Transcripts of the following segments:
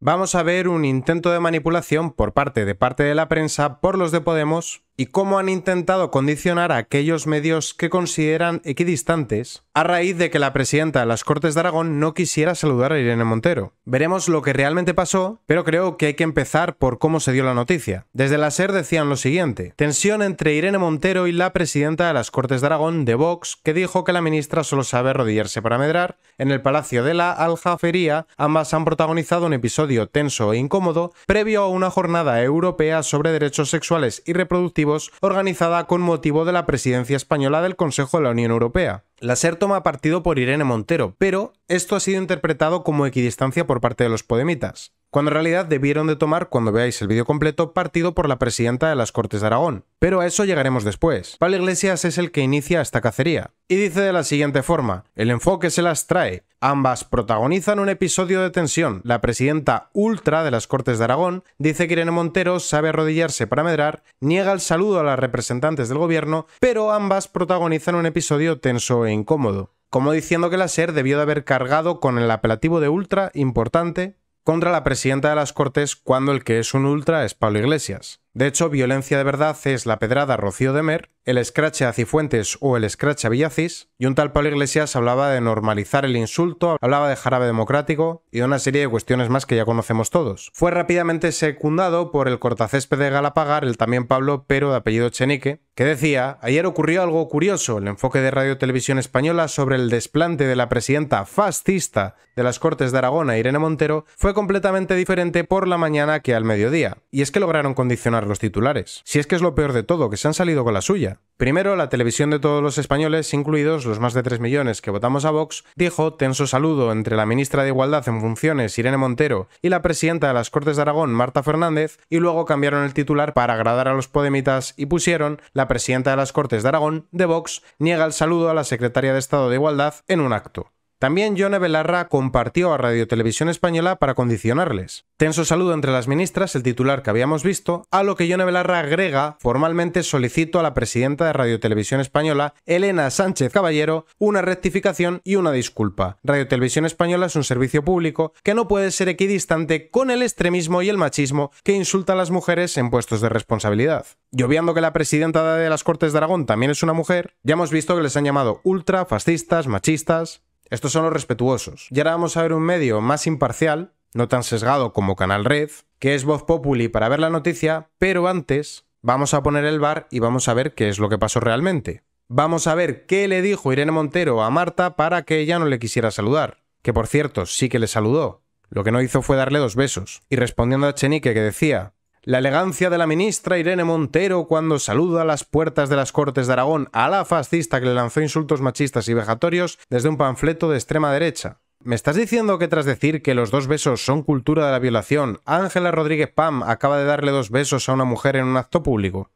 vamos a ver un intento de manipulación por parte de parte de la prensa por los de Podemos y cómo han intentado condicionar a aquellos medios que consideran equidistantes a raíz de que la presidenta de las Cortes de Aragón no quisiera saludar a Irene Montero. Veremos lo que realmente pasó, pero creo que hay que empezar por cómo se dio la noticia. Desde la SER decían lo siguiente, tensión entre Irene Montero y la presidenta de las Cortes de Aragón de Vox, que dijo que la ministra solo sabe rodillarse para medrar. En el Palacio de la Aljafería, ambas han protagonizado un episodio tenso e incómodo previo a una jornada europea sobre derechos sexuales y reproductivos organizada con motivo de la presidencia española del Consejo de la Unión Europea. La SER toma partido por Irene Montero, pero esto ha sido interpretado como equidistancia por parte de los podemitas, cuando en realidad debieron de tomar, cuando veáis el vídeo completo, partido por la presidenta de las Cortes de Aragón. Pero a eso llegaremos después. Pablo Iglesias es el que inicia esta cacería, y dice de la siguiente forma, el enfoque se las trae, Ambas protagonizan un episodio de tensión. La presidenta ultra de las Cortes de Aragón dice que Irene Montero sabe arrodillarse para medrar, niega el saludo a las representantes del gobierno, pero ambas protagonizan un episodio tenso e incómodo. Como diciendo que la SER debió de haber cargado con el apelativo de ultra importante contra la presidenta de las Cortes cuando el que es un ultra es Pablo Iglesias. De hecho, violencia de verdad es la pedrada Rocío de Mer, el escrache a Cifuentes o el escrache a Villacis, y un tal Pablo Iglesias hablaba de normalizar el insulto, hablaba de jarabe democrático y de una serie de cuestiones más que ya conocemos todos. Fue rápidamente secundado por el cortacésped de Galapagar, el también Pablo pero de apellido Chenique, que decía, ayer ocurrió algo curioso, el enfoque de Radio Televisión Española sobre el desplante de la presidenta fascista de las Cortes de Aragona, Irene Montero, fue completamente diferente por la mañana que al mediodía, y es que lograron condicionar los titulares. Si es que es lo peor de todo, que se han salido con la suya. Primero, la televisión de todos los españoles, incluidos los más de 3 millones que votamos a Vox, dijo tenso saludo entre la ministra de Igualdad en funciones, Irene Montero, y la presidenta de las Cortes de Aragón, Marta Fernández, y luego cambiaron el titular para agradar a los podemitas y pusieron la presidenta de las Cortes de Aragón, de Vox, niega el saludo a la secretaria de Estado de Igualdad en un acto. También Yone Belarra compartió a Radio Televisión Española para condicionarles. Tenso saludo entre las ministras, el titular que habíamos visto, a lo que Yone Belarra agrega formalmente solicito a la presidenta de Radio Televisión Española, Elena Sánchez Caballero, una rectificación y una disculpa. Radio Televisión Española es un servicio público que no puede ser equidistante con el extremismo y el machismo que insulta a las mujeres en puestos de responsabilidad. Y que la presidenta de las Cortes de Aragón también es una mujer, ya hemos visto que les han llamado ultra, fascistas, machistas. Estos son los respetuosos. Y ahora vamos a ver un medio más imparcial, no tan sesgado como Canal Red, que es Voz Populi para ver la noticia, pero antes vamos a poner el bar y vamos a ver qué es lo que pasó realmente. Vamos a ver qué le dijo Irene Montero a Marta para que ella no le quisiera saludar. Que por cierto, sí que le saludó. Lo que no hizo fue darle dos besos. Y respondiendo a Chenique que decía, la elegancia de la ministra Irene Montero cuando saluda a las puertas de las Cortes de Aragón a la fascista que le lanzó insultos machistas y vejatorios desde un panfleto de extrema derecha. ¿Me estás diciendo que tras decir que los dos besos son cultura de la violación, Ángela Rodríguez Pam acaba de darle dos besos a una mujer en un acto público?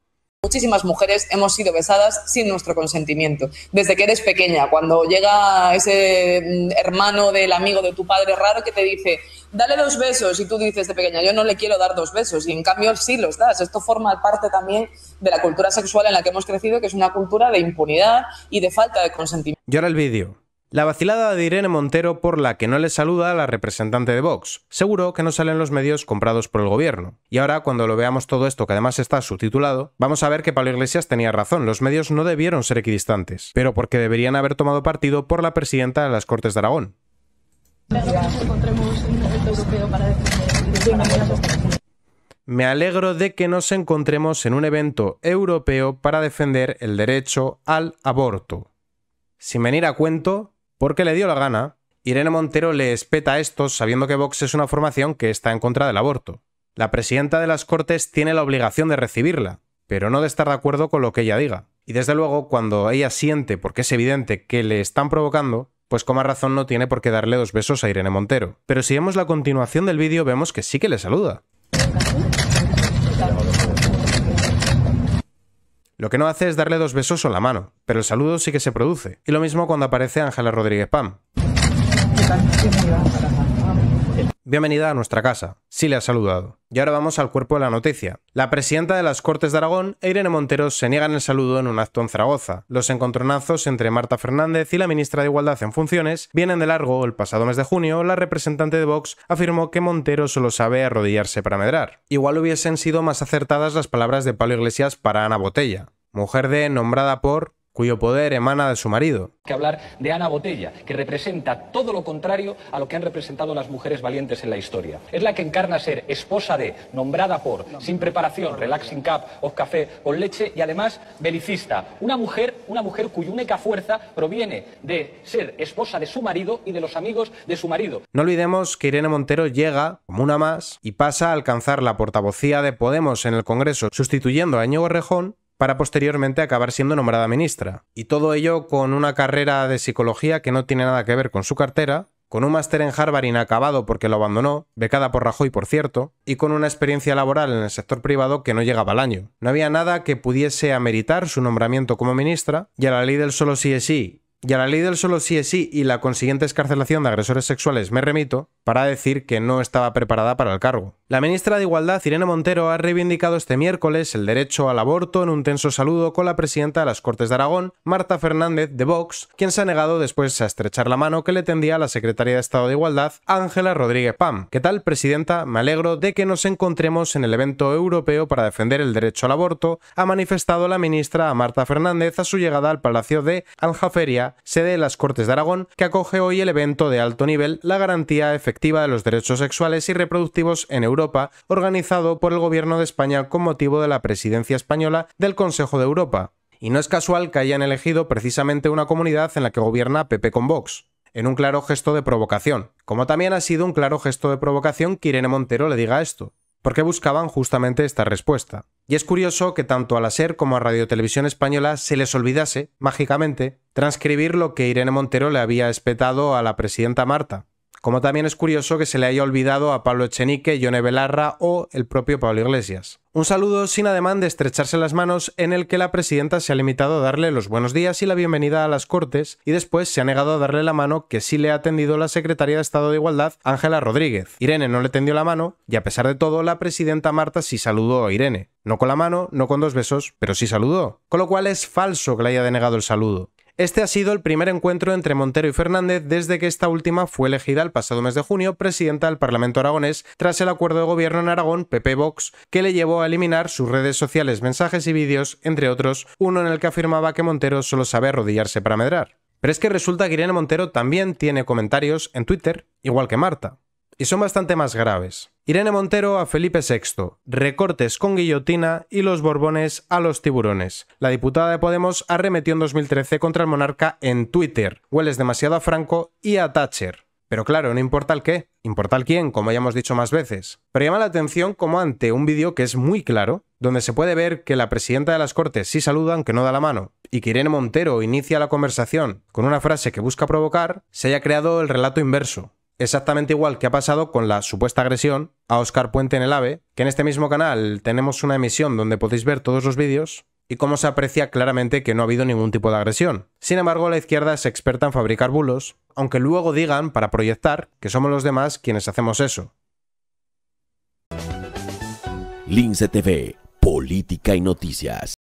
Muchísimas mujeres hemos sido besadas sin nuestro consentimiento. Desde que eres pequeña, cuando llega ese mm, hermano del amigo de tu padre raro que te dice, dale dos besos, y tú dices de pequeña, yo no le quiero dar dos besos, y en cambio sí los das. Esto forma parte también de la cultura sexual en la que hemos crecido, que es una cultura de impunidad y de falta de consentimiento. Y ahora el vídeo. La vacilada de Irene Montero por la que no le saluda a la representante de Vox. Seguro que no salen los medios comprados por el gobierno. Y ahora, cuando lo veamos todo esto, que además está subtitulado, vamos a ver que Pablo Iglesias tenía razón, los medios no debieron ser equidistantes, pero porque deberían haber tomado partido por la presidenta de las Cortes de Aragón. Me alegro de que nos encontremos en un evento europeo para defender el derecho al aborto. Sin venir a cuento, porque le dio la gana, Irene Montero le espeta a estos sabiendo que Vox es una formación que está en contra del aborto. La presidenta de las Cortes tiene la obligación de recibirla, pero no de estar de acuerdo con lo que ella diga. Y desde luego, cuando ella siente, porque es evidente, que le están provocando, pues con más razón no tiene por qué darle dos besos a Irene Montero. Pero si vemos la continuación del vídeo, vemos que sí que le saluda. Lo que no hace es darle dos besos o la mano, pero el saludo sí que se produce. Y lo mismo cuando aparece Ángela Rodríguez Pam. Bienvenida a nuestra casa. Sí le ha saludado. Y ahora vamos al cuerpo de la noticia. La presidenta de las Cortes de Aragón Irene Montero se en el saludo en un acto en Zaragoza. Los encontronazos entre Marta Fernández y la ministra de Igualdad en funciones vienen de largo. El pasado mes de junio, la representante de Vox afirmó que Montero solo sabe arrodillarse para medrar. Igual hubiesen sido más acertadas las palabras de Pablo Iglesias para Ana Botella, mujer de nombrada por cuyo poder emana de su marido. Que hablar de Ana Botella, que representa todo lo contrario a lo que han representado las mujeres valientes en la historia. Es la que encarna ser esposa de, nombrada por, sin preparación, relaxing cup o café con leche y además belicista. Una mujer, una mujer cuya única fuerza proviene de ser esposa de su marido y de los amigos de su marido. No olvidemos que Irene Montero llega como una más y pasa a alcanzar la portavocía de Podemos en el Congreso, sustituyendo a Ñigo Rejón para posteriormente acabar siendo nombrada ministra. Y todo ello con una carrera de psicología que no tiene nada que ver con su cartera, con un máster en Harvard inacabado porque lo abandonó, becada por Rajoy por cierto, y con una experiencia laboral en el sector privado que no llegaba al año. No había nada que pudiese ameritar su nombramiento como ministra, y a la ley del solo sí es sí, y a la ley del solo sí es sí y la consiguiente escarcelación de agresores sexuales me remito, para decir que no estaba preparada para el cargo. La ministra de Igualdad, Irene Montero, ha reivindicado este miércoles el derecho al aborto en un tenso saludo con la presidenta de las Cortes de Aragón, Marta Fernández de Vox, quien se ha negado después a estrechar la mano que le tendía a la secretaria de Estado de Igualdad, Ángela Rodríguez Pam. ¿Qué tal, presidenta? Me alegro de que nos encontremos en el evento europeo para defender el derecho al aborto, ha manifestado la ministra a Marta Fernández a su llegada al Palacio de Anjaferia, sede de las Cortes de Aragón, que acoge hoy el evento de alto nivel La Garantía Efectiva de los derechos sexuales y reproductivos en Europa, organizado por el Gobierno de España con motivo de la presidencia española del Consejo de Europa. Y no es casual que hayan elegido precisamente una comunidad en la que gobierna PP con Vox en un claro gesto de provocación, como también ha sido un claro gesto de provocación que Irene Montero le diga esto, porque buscaban justamente esta respuesta. Y es curioso que tanto a la SER como a Radio Televisión Española se les olvidase, mágicamente, transcribir lo que Irene Montero le había espetado a la presidenta Marta, como también es curioso que se le haya olvidado a Pablo Echenique, Yone Belarra o el propio Pablo Iglesias. Un saludo sin ademán de estrecharse las manos en el que la presidenta se ha limitado a darle los buenos días y la bienvenida a las Cortes y después se ha negado a darle la mano que sí le ha atendido la secretaria de Estado de Igualdad, Ángela Rodríguez. Irene no le tendió la mano y a pesar de todo la presidenta Marta sí saludó a Irene. No con la mano, no con dos besos, pero sí saludó. Con lo cual es falso que le haya denegado el saludo. Este ha sido el primer encuentro entre Montero y Fernández desde que esta última fue elegida el pasado mes de junio presidenta del Parlamento aragonés tras el acuerdo de gobierno en Aragón PP Vox que le llevó a eliminar sus redes sociales, mensajes y vídeos, entre otros, uno en el que afirmaba que Montero solo sabe arrodillarse para medrar. Pero es que resulta que Irene Montero también tiene comentarios en Twitter, igual que Marta y son bastante más graves. Irene Montero a Felipe VI, recortes con guillotina y los Borbones a los tiburones. La diputada de Podemos arremetió en 2013 contra el monarca en Twitter. Hueles demasiado a Franco y a Thatcher. Pero claro, no importa el qué, importa el quién, como ya hemos dicho más veces. Pero llama la atención como ante un vídeo que es muy claro, donde se puede ver que la presidenta de las Cortes sí saluda aunque no da la mano, y que Irene Montero inicia la conversación con una frase que busca provocar, se haya creado el relato inverso exactamente igual que ha pasado con la supuesta agresión a Oscar Puente en el AVE, que en este mismo canal tenemos una emisión donde podéis ver todos los vídeos y cómo se aprecia claramente que no ha habido ningún tipo de agresión. Sin embargo, la izquierda es experta en fabricar bulos, aunque luego digan, para proyectar, que somos los demás quienes hacemos eso. Política y Noticias.